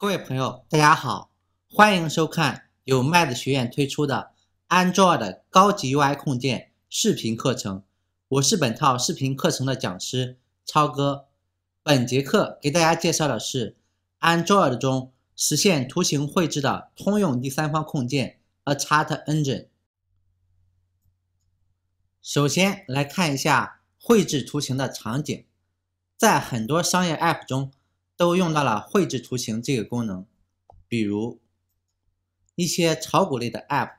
各位朋友，大家好，欢迎收看由麦子学院推出的 Android 高级 UI 控件视频课程。我是本套视频课程的讲师超哥。本节课给大家介绍的是 Android 中实现图形绘制的通用第三方控件 A Chart Engine。首先来看一下绘制图形的场景，在很多商业 App 中。都用到了绘制图形这个功能，比如一些炒股类的 App，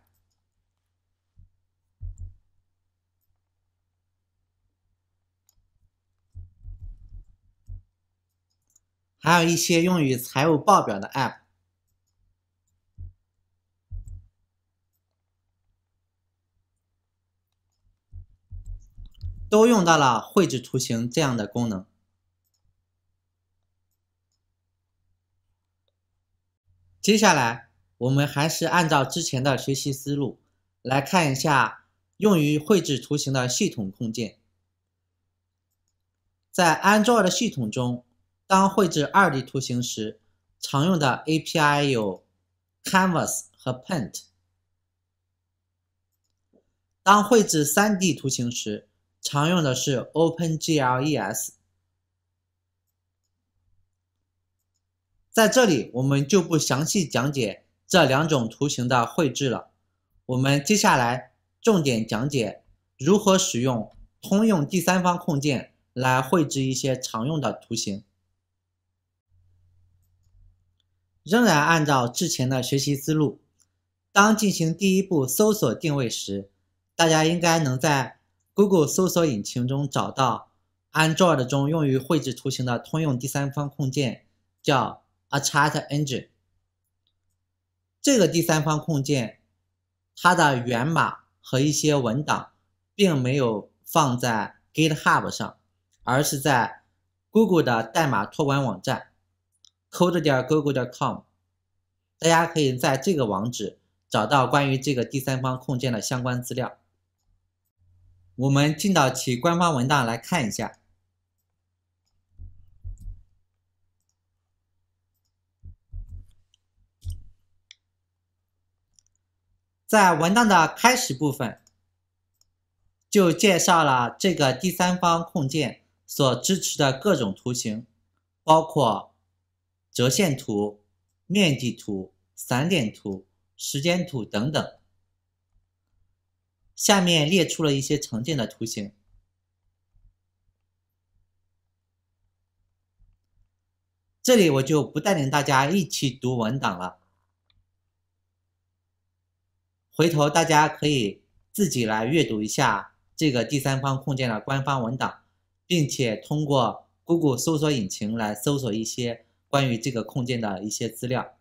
还有一些用于财务报表的 App，都用到了绘制图形这样的功能。接下来，我们还是按照之前的学习思路来看一下用于绘制图形的系统控件。在 Android 系统中，当绘制 2D 图形时，常用的 API 有 Canvas 和 Paint；当绘制 3D 图形时，常用的是 OpenGL ES。在这里，我们就不详细讲解这两种图形的绘制了。我们接下来重点讲解如何使用通用第三方控件来绘制一些常用的图形。仍然按照之前的学习思路，当进行第一步搜索定位时，大家应该能在 Google 搜索引擎中找到 Android 中用于绘制图形的通用第三方控件，叫。A c h a t Engine 这个第三方控件，它的源码和一些文档并没有放在 GitHub 上，而是在 Google 的代码托管网站 code.google.com。大家可以在这个网址找到关于这个第三方控件的相关资料。我们进到其官方文档来看一下。在文档的开始部分，就介绍了这个第三方控件所支持的各种图形，包括折线图、面积图、散点图、时间图等等。下面列出了一些常见的图形，这里我就不带领大家一起读文档了。回头大家可以自己来阅读一下这个第三方控件的官方文档，并且通过 Google 搜索引擎来搜索一些关于这个控件的一些资料。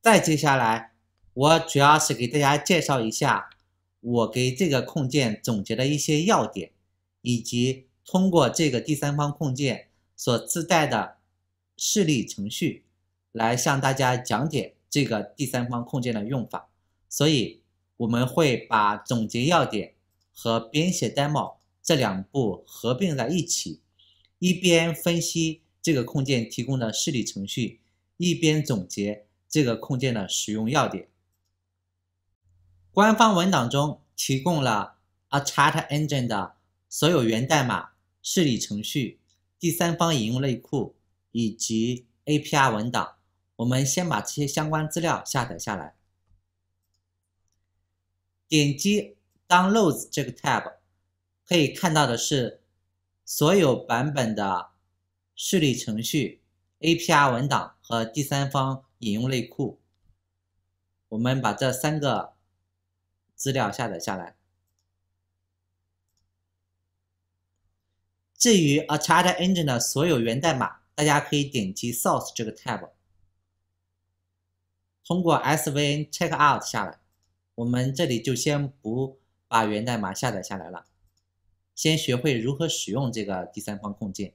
再接下来，我主要是给大家介绍一下我给这个控件总结的一些要点，以及。通过这个第三方控件所自带的示例程序，来向大家讲解这个第三方控件的用法。所以我们会把总结要点和编写 demo 这两步合并在一起，一边分析这个控件提供的示例程序，一边总结这个控件的使用要点。官方文档中提供了 A c h a t Engine 的所有源代码。视力程序、第三方引用类库以及 A P i 文档，我们先把这些相关资料下载下来。点击 Downloads 这个 tab，可以看到的是所有版本的视力程序、A P i 文档和第三方引用类库。我们把这三个资料下载下来。至于 A Chart Engine 的所有源代码，大家可以点击 Source 这个 tab，通过 SVN Checkout 下来。我们这里就先不把源代码下载下来了，先学会如何使用这个第三方控件。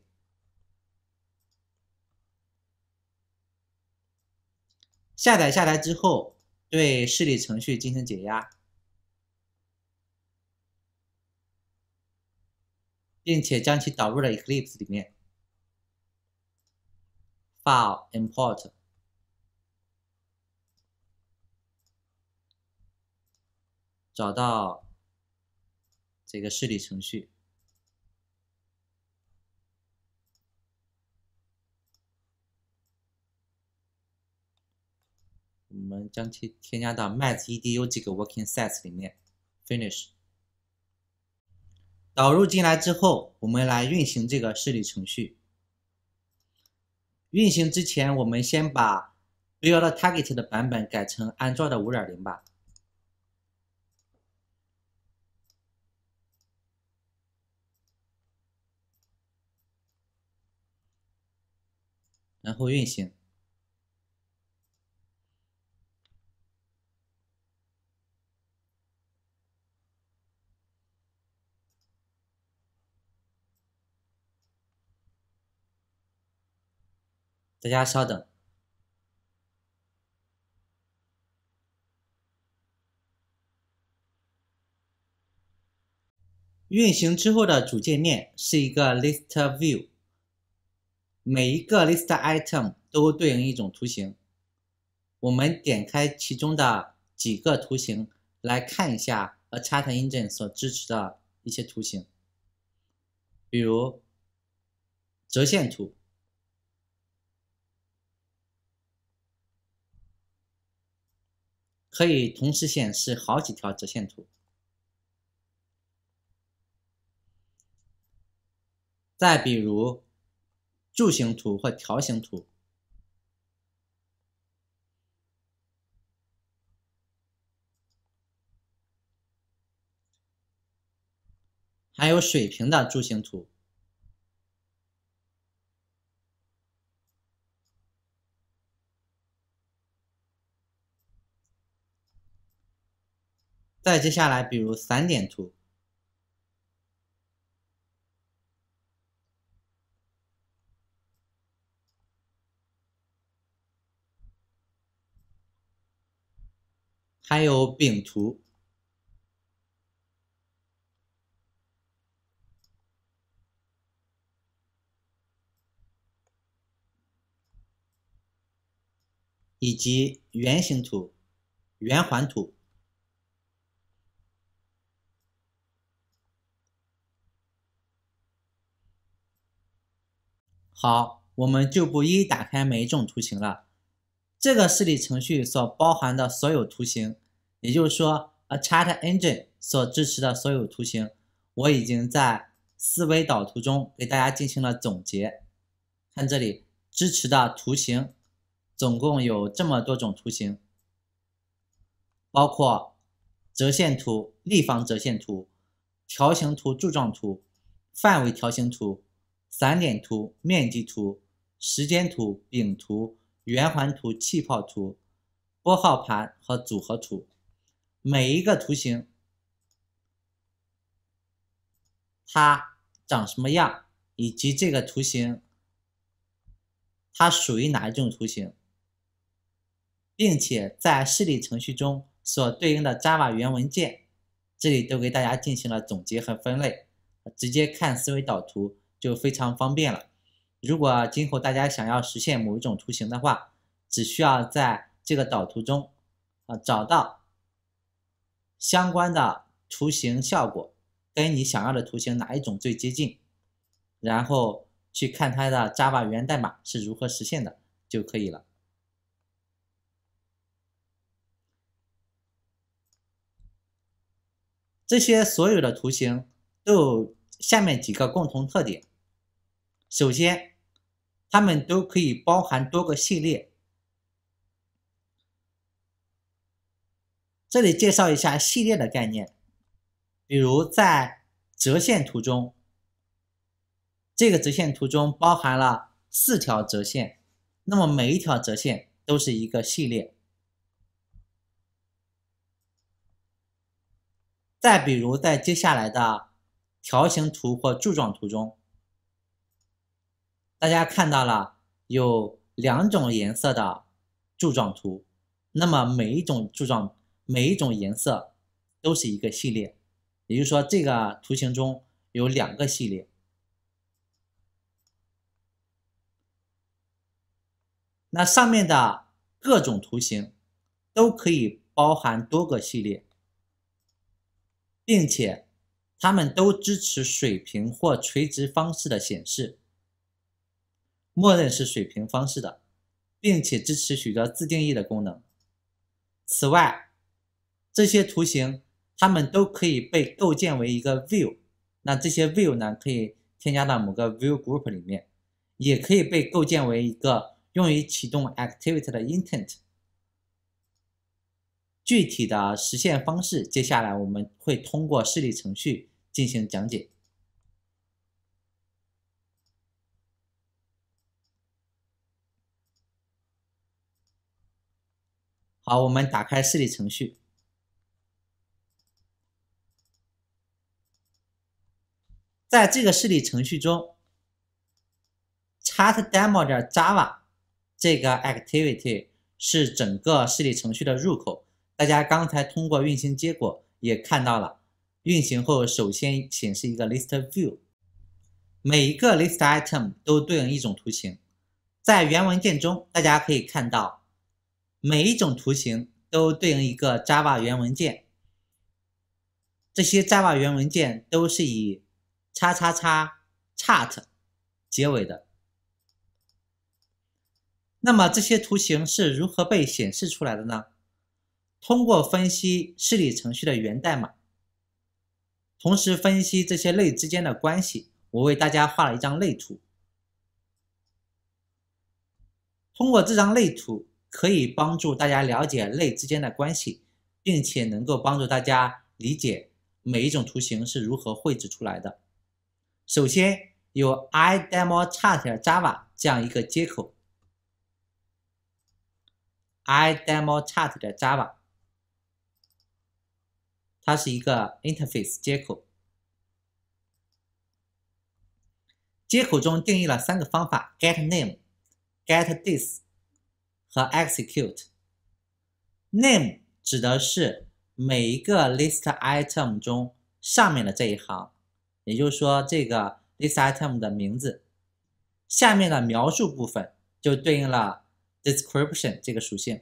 下载下来之后，对示例程序进行解压。并且将其导入了 Eclipse 里面，File Import，找到这个示例程序，我们将其添加到 m a t h e d u 这个 Working Set s 里面，Finish。导入进来之后，我们来运行这个示例程序。运行之前，我们先把目 l 的 target 的版本改成 Android 5.0吧，然后运行。大家稍等。运行之后的主界面是一个 List View，每一个 List Item 都对应一种图形。我们点开其中的几个图形来看一下 c h a t Engine 所支持的一些图形，比如折线图。可以同时显示好几条折线图，再比如柱形图或条形图，还有水平的柱形图。再接下来，比如散点图，还有饼图，以及圆形图、圆环图。好，我们就不一一打开每一种图形了。这个示例程序所包含的所有图形，也就是说 a c h a t Engine 所支持的所有图形，我已经在思维导图中给大家进行了总结。看这里，支持的图形总共有这么多种图形，包括折线图、立方折线图、条形图、柱状图、范围条形图。散点图、面积图、时间图、饼图、圆环图、气泡图、拨号盘和组合图，每一个图形它长什么样，以及这个图形它属于哪一种图形，并且在示例程序中所对应的 Java 原文件，这里都给大家进行了总结和分类，直接看思维导图。就非常方便了。如果今后大家想要实现某一种图形的话，只需要在这个导图中，啊，找到相关的图形效果跟你想要的图形哪一种最接近，然后去看它的 Java 源代码是如何实现的就可以了。这些所有的图形都有。下面几个共同特点，首先，它们都可以包含多个系列。这里介绍一下系列的概念，比如在折线图中，这个折线图中包含了四条折线，那么每一条折线都是一个系列。再比如在接下来的。条形图或柱状图中，大家看到了有两种颜色的柱状图。那么每一种柱状、每一种颜色都是一个系列，也就是说，这个图形中有两个系列。那上面的各种图形都可以包含多个系列，并且。它们都支持水平或垂直方式的显示，默认是水平方式的，并且支持许多自定义的功能。此外，这些图形它们都可以被构建为一个 view，那这些 view 呢可以添加到某个 view group 里面，也可以被构建为一个用于启动 activity 的 intent。具体的实现方式，接下来我们会通过示例程序进行讲解。好，我们打开示例程序。在这个示例程序中 c h a t demo 的 Java 这个 activity 是整个示例程序的入口。大家刚才通过运行结果也看到了，运行后首先显示一个 List View，每一个 List Item 都对应一种图形。在源文件中，大家可以看到，每一种图形都对应一个 Java 源文件。这些 Java 源文件都是以“叉叉叉 Chart” 结尾的。那么这些图形是如何被显示出来的呢？通过分析示例程序的源代码，同时分析这些类之间的关系，我为大家画了一张类图。通过这张类图，可以帮助大家了解类之间的关系，并且能够帮助大家理解每一种图形是如何绘制出来的。首先有 I demo chart.java 这样一个接口，I demo chart.java。它是一个 interface 接口，接口中定义了三个方法：get name、get t h i s 和 execute。name 指的是每一个 list item 中上面的这一行，也就是说这个 list item 的名字，下面的描述部分就对应了 description 这个属性。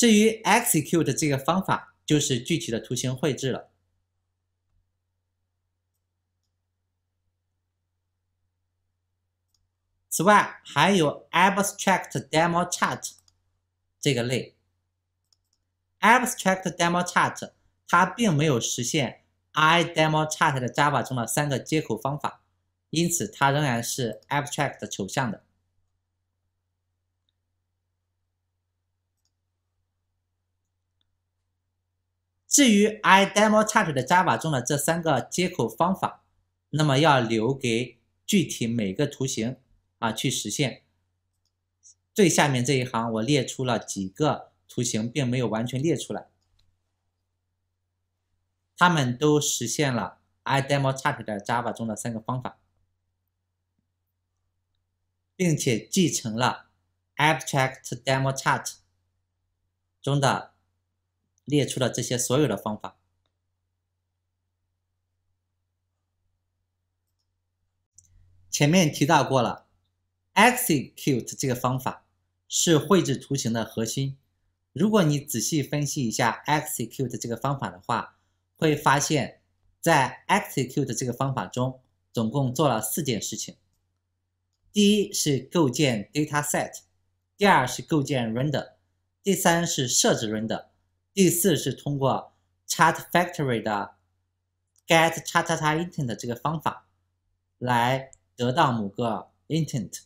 至于 execute 这个方法，就是具体的图形绘制了。此外，还有 AbstractDemoChart 这个类。AbstractDemoChart 它并没有实现 IDemoChart 的 Java 中的三个接口方法，因此它仍然是 Abstract 抽象的。至于 IDemoChart 的 Java 中的这三个接口方法，那么要留给具体每个图形啊去实现。最下面这一行我列出了几个图形，并没有完全列出来。他们都实现了 IDemoChart 的 Java 中的三个方法，并且继承了 AbstractDemoChart 中的。列出了这些所有的方法。前面提到过了，execute 这个方法是绘制图形的核心。如果你仔细分析一下 execute 这个方法的话，会发现，在 execute 这个方法中，总共做了四件事情：第一是构建 data set，第二是构建 render，第三是设置 render。第四是通过 c h a t Factory 的 get 差差差 intent 这个方法来得到某个 intent，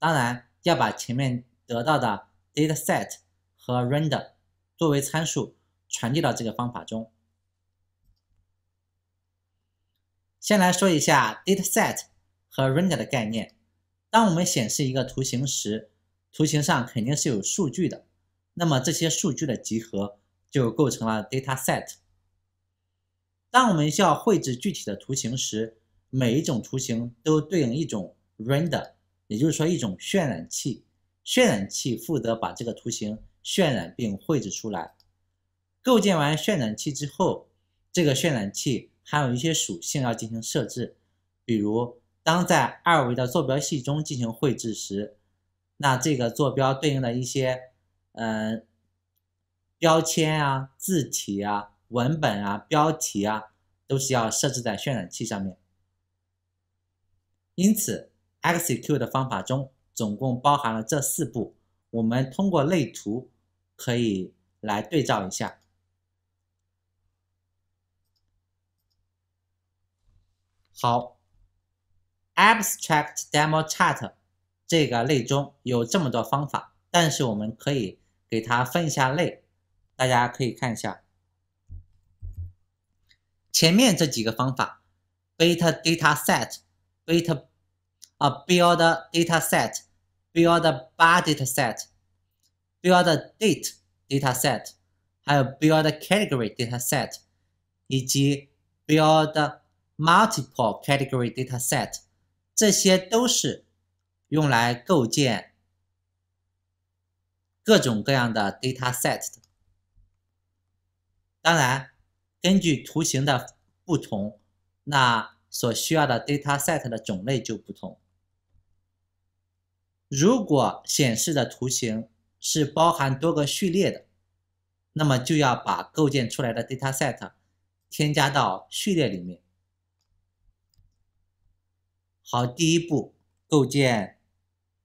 当然要把前面得到的 dataset 和 render 作为参数传递到这个方法中。先来说一下 dataset 和 render 的概念。当我们显示一个图形时，图形上肯定是有数据的，那么这些数据的集合。就构成了 dataset。当我们需要绘制具体的图形时，每一种图形都对应一种 render，也就是说一种渲染器。渲染器负责把这个图形渲染并绘制出来。构建完渲染器之后，这个渲染器还有一些属性要进行设置，比如当在二维的坐标系中进行绘制时，那这个坐标对应的一些，嗯。标签啊，字体啊，文本啊，标题啊，都是要设置在渲染器上面。因此，execute 的方法中总共包含了这四步。我们通过类图可以来对照一下。好，AbstractDemoChart 这个类中有这么多方法，但是我们可以给它分一下类。大家可以看一下前面这几个方法：beta data set、beta 啊 build data set、build b u d a t a set、build date data set，还有 build category data set 以及 build multiple category data set，这些都是用来构建各种各样的 data set 的。当然，根据图形的不同，那所需要的 data set 的种类就不同。如果显示的图形是包含多个序列的，那么就要把构建出来的 data set 添加到序列里面。好，第一步构建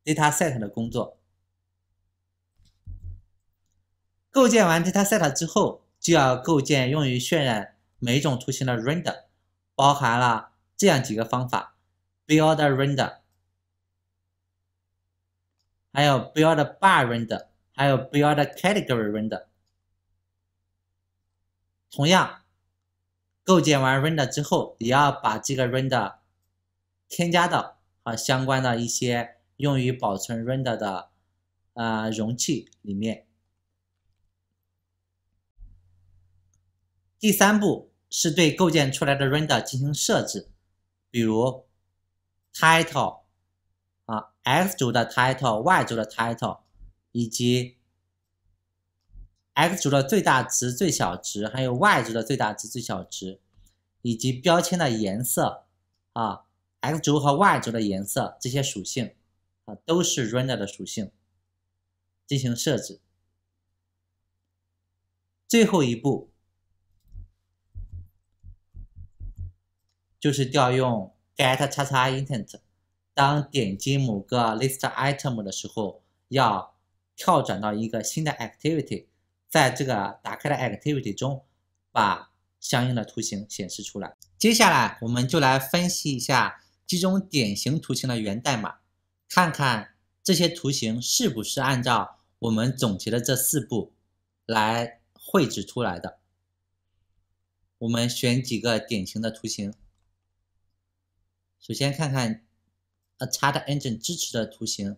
data set 的工作。构建完 data set 之后。就要构建用于渲染每种图形的 render，包含了这样几个方法：build render，还有 build bar render，还有 build category render。同样，构建完 render 之后，也要把这个 render 添加到和相关的一些用于保存 render 的啊容器里面。第三步是对构建出来的 render 进行设置，比如 title 啊，x 轴的 title、y 轴的 title，以及 x 轴的最大值、最小值，还有 y 轴的最大值、最小值，以及标签的颜色啊，x 轴和 y 轴的颜色这些属性啊，都是 render 的属性进行设置。最后一步。就是调用 get 叉叉 intent，当点击某个 list item 的时候，要跳转到一个新的 activity，在这个打开的 activity 中，把相应的图形显示出来。接下来，我们就来分析一下几种典型图形的源代码，看看这些图形是不是按照我们总结的这四步来绘制出来的。我们选几个典型的图形。首先看看，呃，Chart Engine 支持的图形，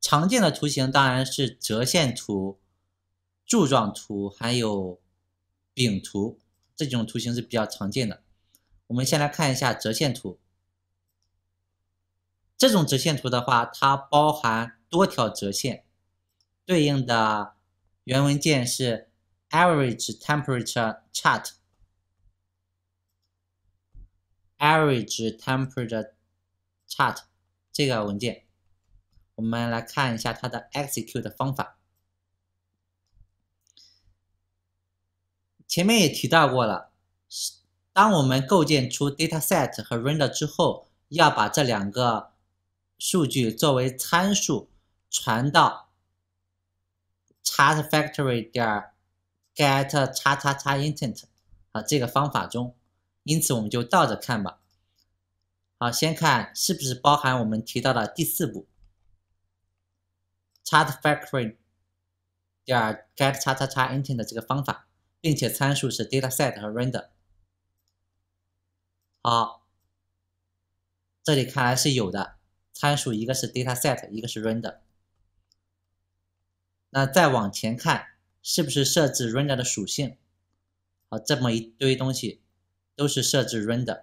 常见的图形当然是折线图、柱状图还有饼图，这种图形是比较常见的。我们先来看一下折线图。这种折线图的话，它包含多条折线，对应的原文件是 Average Temperature Chart。AverageTemperatureChart 这个文件，我们来看一下它的 execute 方法。前面也提到过了，当我们构建出 DataSet 和 Render 之后，要把这两个数据作为参数传到 ChartFactory 点 get 叉叉叉 Intent 啊这个方法中。因此，我们就倒着看吧。好，先看是不是包含我们提到的第四步：chart factory 点 get 叉叉叉 inten 的这个方法，并且参数是 data set 和 render。好，这里看来是有的，参数一个是 data set，一个是 render。那再往前看，是不是设置 render 的属性？好，这么一堆东西。都是设置 render，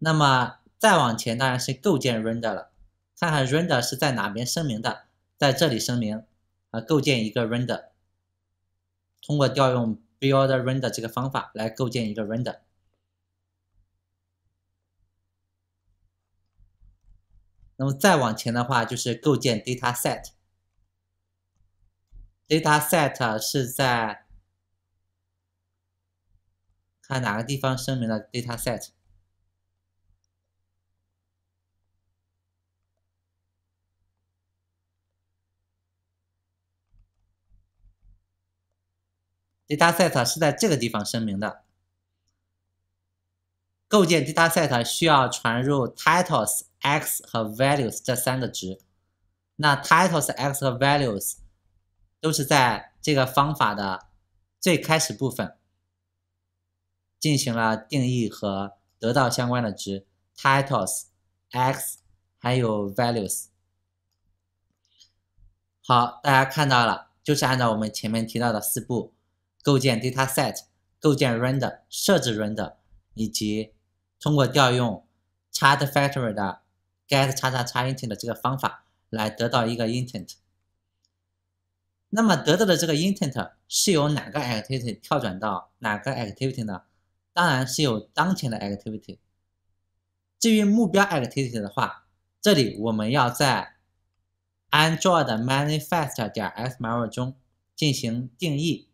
那么再往前当然是构建 render 了。看看 render 是在哪边声明的，在这里声明，啊，构建一个 render，通过调用 build render 这个方法来构建一个 render。那么再往前的话就是构建 data set，data set 是在看哪个地方声明了 dataset。dataset 是在这个地方声明的。构建 dataset 需要传入 titles、x 和 values 这三个值。那 titles、x 和 values 都是在这个方法的最开始部分。进行了定义和得到相关的值，titles，x，还有 values。好，大家看到了，就是按照我们前面提到的四步：构建 dataset，构建 render，设置 render，以及通过调用 chart factory 的 get 叉叉叉 intent 的这个方法来得到一个 intent。那么得到的这个 intent 是由哪个 activity 跳转到哪个 activity 呢？当然是有当前的 activity，至于目标 activity 的话，这里我们要在 Android manifest 点 xml 中进行定义，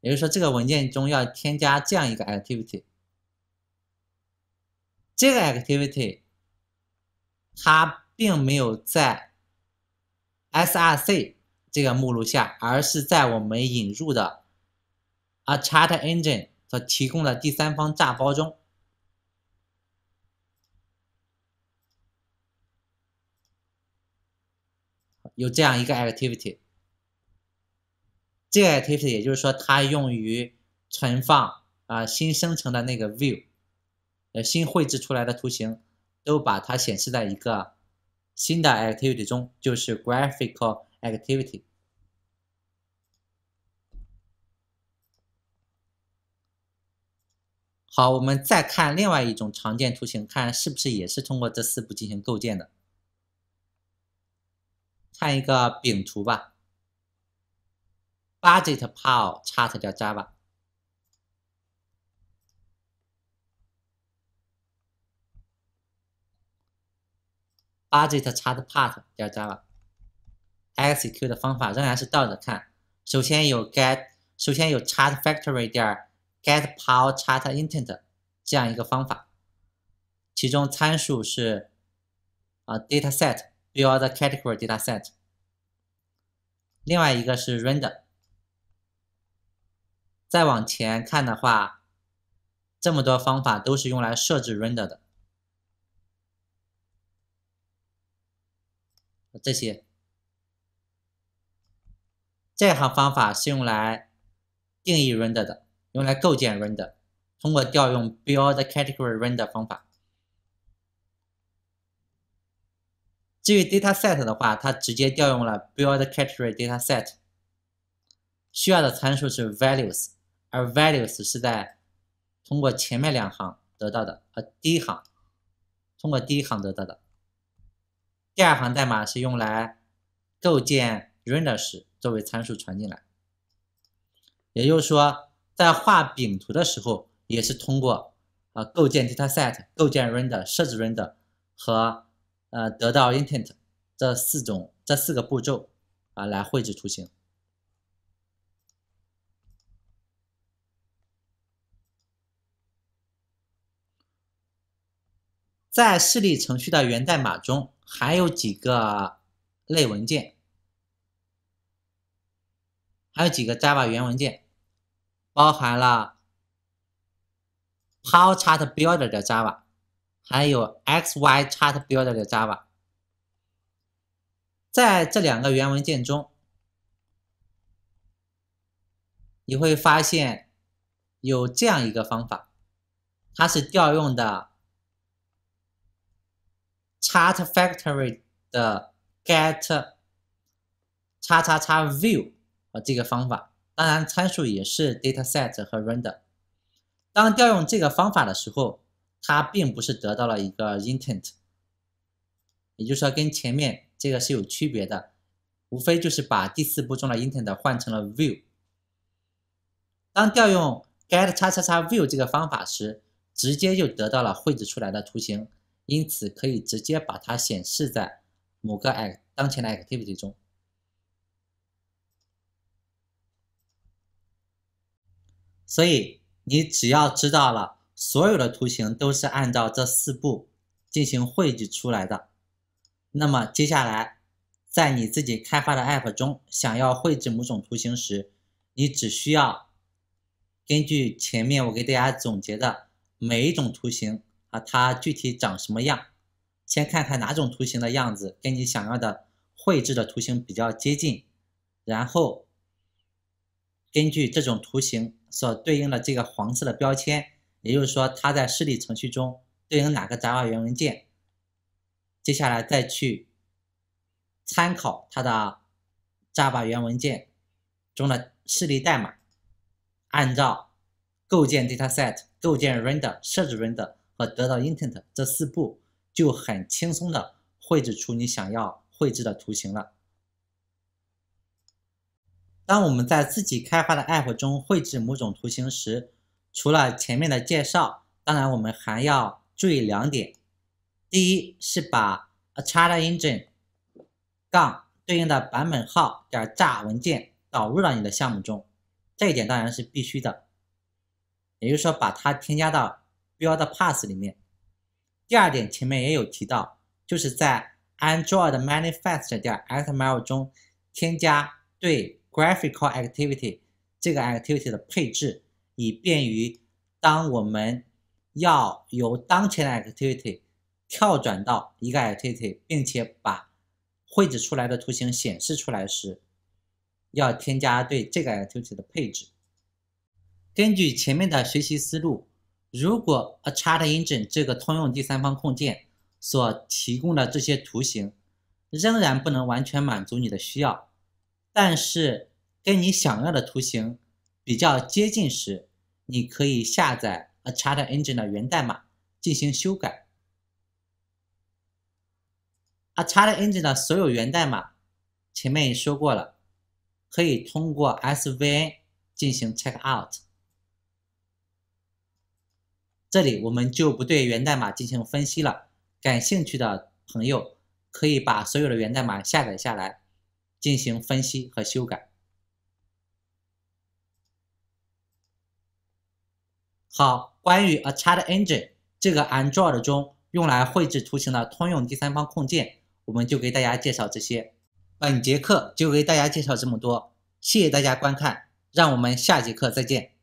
也就是说这个文件中要添加这样一个 activity，这个 activity 它并没有在 src。这个目录下，而是在我们引入的 a c h a t engine 所提供的第三方炸包中，有这样一个 activity。这个 activity 也就是说，它用于存放啊新生成的那个 view，呃新绘制出来的图形，都把它显示在一个新的 activity 中，就是 graphical。Activity。好，我们再看另外一种常见图形，看是不是也是通过这四步进行构建的。看一个饼图吧，Budget Power t 的叫 Java，Budget Chart Part 叫 Java。execute 的方法仍然是倒着看，首先有 get，首先有 chart factory 点 get p w o r chart intent 这样一个方法，其中参数是啊 dataset，be o t h e c a t e g o r y dataset，另外一个是 render。再往前看的话，这么多方法都是用来设置 render 的，这些。这行方法是用来定义 render 的，用来构建 render。通过调用 build category render 方法。至于 dataset 的话，它直接调用了 build category dataset。需要的参数是 values，而 values 是在通过前面两行得到的，和第一行通过第一行得到的。第二行代码是用来构建 r e n d e r 时作为参数传进来，也就是说，在画饼图的时候，也是通过呃构建 data set、构建 render、设置 render 和呃得到 intent 这四种这四个步骤啊来绘制图形。在示例程序的源代码中，还有几个类文件。还有几个 Java 原文件，包含了 Power Chart Builder 的 Java，还有 X Y Chart Builder 的 Java。在这两个源文件中，你会发现有这样一个方法，它是调用的 Chart Factory 的 get 叉叉叉 View。呃，这个方法当然参数也是 data set 和 render。当调用这个方法的时候，它并不是得到了一个 intent，也就是说跟前面这个是有区别的，无非就是把第四步中的 intent 换成了 view。当调用 get 叉叉叉 view 这个方法时，直接就得到了绘制出来的图形，因此可以直接把它显示在某个 act 当前的 activity 中。所以，你只要知道了所有的图形都是按照这四步进行绘制出来的，那么接下来，在你自己开发的 App 中想要绘制某种图形时，你只需要根据前面我给大家总结的每一种图形啊，它具体长什么样，先看看哪种图形的样子跟你想要的绘制的图形比较接近，然后根据这种图形。所对应的这个黄色的标签，也就是说，它在示例程序中对应哪个 Java 源文件，接下来再去参考它的 Java 源文件中的示例代码，按照构建 dataset、构建 render、设置 render 和得到 intent 这四步，就很轻松的绘制出你想要绘制的图形了。当我们在自己开发的 App 中绘制某种图形时，除了前面的介绍，当然我们还要注意两点。第一是把 A c h a n t Engine 杠对应的版本号点 j a 文件导入到你的项目中，这一点当然是必须的，也就是说把它添加到 build 的 pass 里面。第二点前面也有提到，就是在 Android manifest 点 xml 中添加对 Graphical Activity 这个 Activity 的配置，以便于当我们要由当前的 Activity 跳转到一个 Activity，并且把绘制出来的图形显示出来时，要添加对这个 Activity 的配置。根据前面的学习思路，如果 A Chart Engine 这个通用第三方控件所提供的这些图形仍然不能完全满足你的需要。但是，跟你想要的图形比较接近时，你可以下载 A c h a t Engine 的源代码进行修改。A c h a t Engine 的所有源代码，前面也说过了，可以通过 SVN 进行 check out。这里我们就不对源代码进行分析了，感兴趣的朋友可以把所有的源代码下载下来。进行分析和修改。好，关于 A c h a t Engine 这个 Android 中用来绘制图形的通用第三方控件，我们就给大家介绍这些。本节课就给大家介绍这么多，谢谢大家观看，让我们下节课再见。